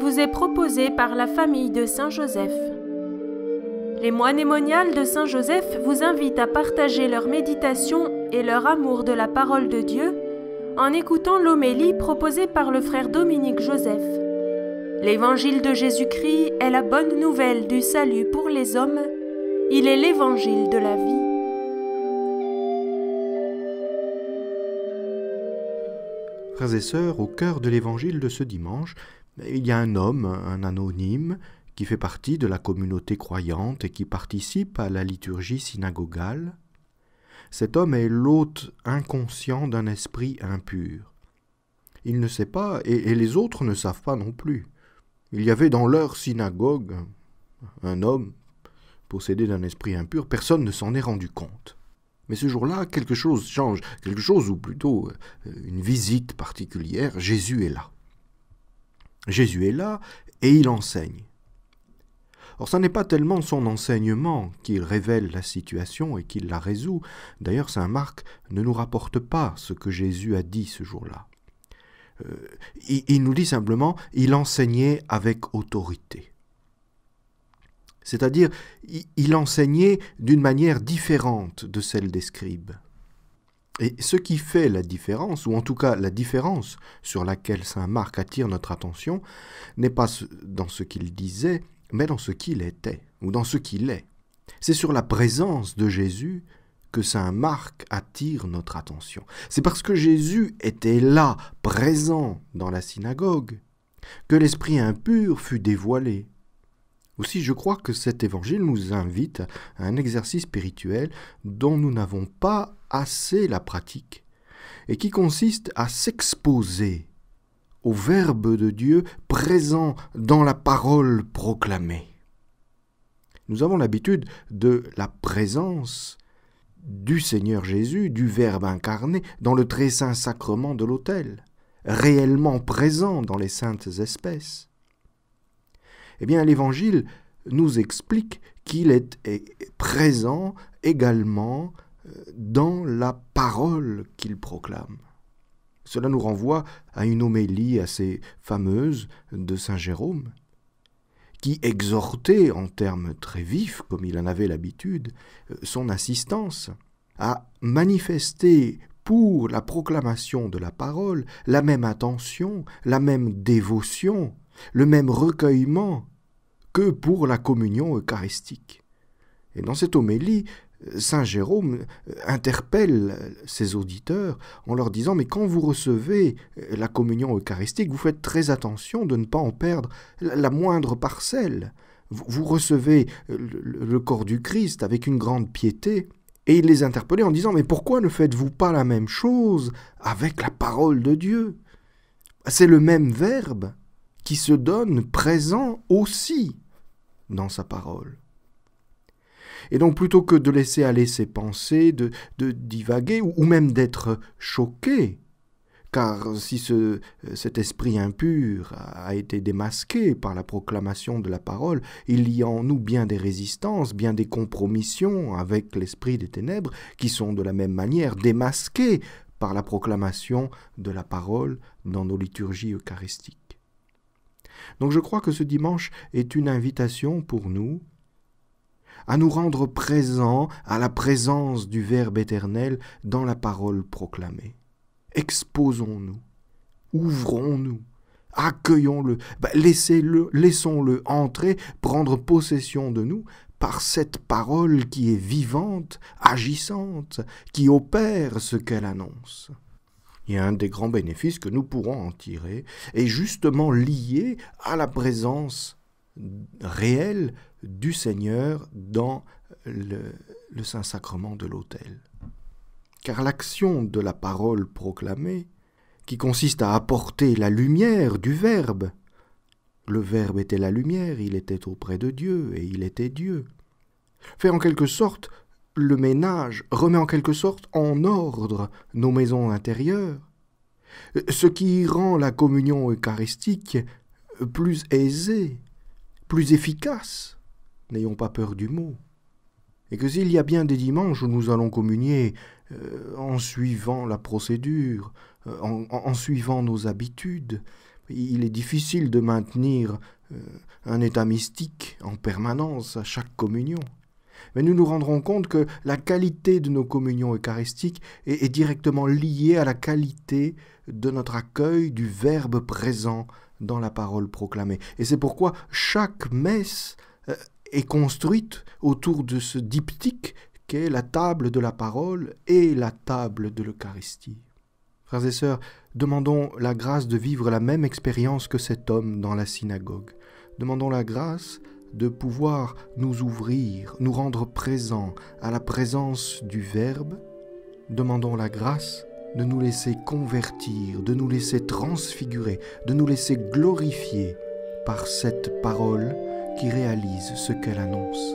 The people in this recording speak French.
vous est proposé par la famille de Saint-Joseph. Les moines moniales de Saint-Joseph vous invitent à partager leur méditation et leur amour de la parole de Dieu en écoutant l'homélie proposée par le frère Dominique Joseph. L'évangile de Jésus-Christ est la bonne nouvelle du salut pour les hommes, il est l'évangile de la vie. Frères et sœurs, au cœur de l'évangile de ce dimanche, il y a un homme, un anonyme, qui fait partie de la communauté croyante et qui participe à la liturgie synagogale. Cet homme est l'hôte inconscient d'un esprit impur. Il ne sait pas, et, et les autres ne savent pas non plus. Il y avait dans leur synagogue un homme possédé d'un esprit impur, personne ne s'en est rendu compte. Mais ce jour-là, quelque chose change, quelque chose, ou plutôt euh, une visite particulière, Jésus est là. Jésus est là et il enseigne. Or, ce n'est pas tellement son enseignement qu'il révèle la situation et qu'il la résout. D'ailleurs, Saint Marc ne nous rapporte pas ce que Jésus a dit ce jour-là. Euh, il nous dit simplement, il enseignait avec autorité. C'est-à-dire, il enseignait d'une manière différente de celle des scribes. Et ce qui fait la différence, ou en tout cas la différence sur laquelle Saint Marc attire notre attention, n'est pas dans ce qu'il disait, mais dans ce qu'il était, ou dans ce qu'il est. C'est sur la présence de Jésus que Saint Marc attire notre attention. C'est parce que Jésus était là, présent dans la synagogue, que l'esprit impur fut dévoilé, aussi, je crois que cet évangile nous invite à un exercice spirituel dont nous n'avons pas assez la pratique, et qui consiste à s'exposer au Verbe de Dieu présent dans la parole proclamée. Nous avons l'habitude de la présence du Seigneur Jésus, du Verbe incarné, dans le très saint sacrement de l'autel, réellement présent dans les saintes espèces. Eh bien, l'Évangile nous explique qu'il est présent également euh, dans la parole qu'il proclame. Cela nous renvoie à une homélie assez fameuse de Saint Jérôme, qui exhortait en termes très vifs, comme il en avait l'habitude, euh, son assistance à manifester pour la proclamation de la parole la même attention, la même dévotion le même recueillement que pour la communion eucharistique. Et dans cette homélie, Saint Jérôme euh, interpelle euh, ses auditeurs en leur disant Mais quand vous recevez euh, la communion eucharistique, vous faites très attention de ne pas en perdre la moindre parcelle. Vous recevez le corps du Christ avec une grande piété. Et il les interpelle en disant Mais pourquoi ne faites-vous pas la même chose avec la parole de Dieu C'est le même verbe qui se donne présent aussi dans sa parole. Et donc plutôt que de laisser aller ses pensées, de, divaguer ou, même d'être choqué, car si cet esprit impur a été démasqué par la proclamation de la parole, il y a en nous bien des résistances, bien des compromissions avec l'esprit des ténèbres, qui sont de la même manière démasquées par la proclamation de la parole dans nos liturgies eucharistiques. Donc je crois que ce dimanche est une invitation pour nous à nous rendre présents à la présence du Verbe éternel dans la parole proclamée. Exposons-nous, ouvrons-nous, accueillons-le, bah, le laissons-le entrer, prendre possession de nous par cette parole qui est vivante, agissante, qui opère ce qu'elle annonce. Et un des grands bénéfices que nous pourrons en tirer est justement lié à la présence réelle du Seigneur dans le, Saint-Sacrement de l'autel. Car l'action de la parole proclamée, qui consiste à apporter la lumière du Verbe, le Verbe était la lumière, il était auprès de Dieu et il était Dieu, fait en quelque sorte le ménage remet en quelque sorte en ordre nos maisons intérieures, ce qui rend la communion eucharistique plus aisée, plus efficace, n'ayons pas peur du mot. Et que s'il y a bien des dimanches où nous allons communier euh, en suivant la procédure, euh, en, suivant nos habitudes, il est difficile de maintenir euh, un état mystique en permanence à chaque communion mais nous nous rendrons compte que la qualité de nos communions eucharistiques est, directement liée à la qualité de notre accueil du Verbe présent dans la parole proclamée. Et c'est pourquoi chaque messe euh, est construite autour de ce diptyque qu'est la table de la parole et la table de l'Eucharistie. Frères et sœurs, demandons la grâce de vivre la même expérience que cet homme dans la synagogue. Demandons la grâce de pouvoir nous ouvrir, nous rendre présents à la présence du Verbe, demandons la grâce de nous laisser convertir, de nous laisser transfigurer, de nous laisser glorifier par cette parole qui réalise ce qu'elle annonce.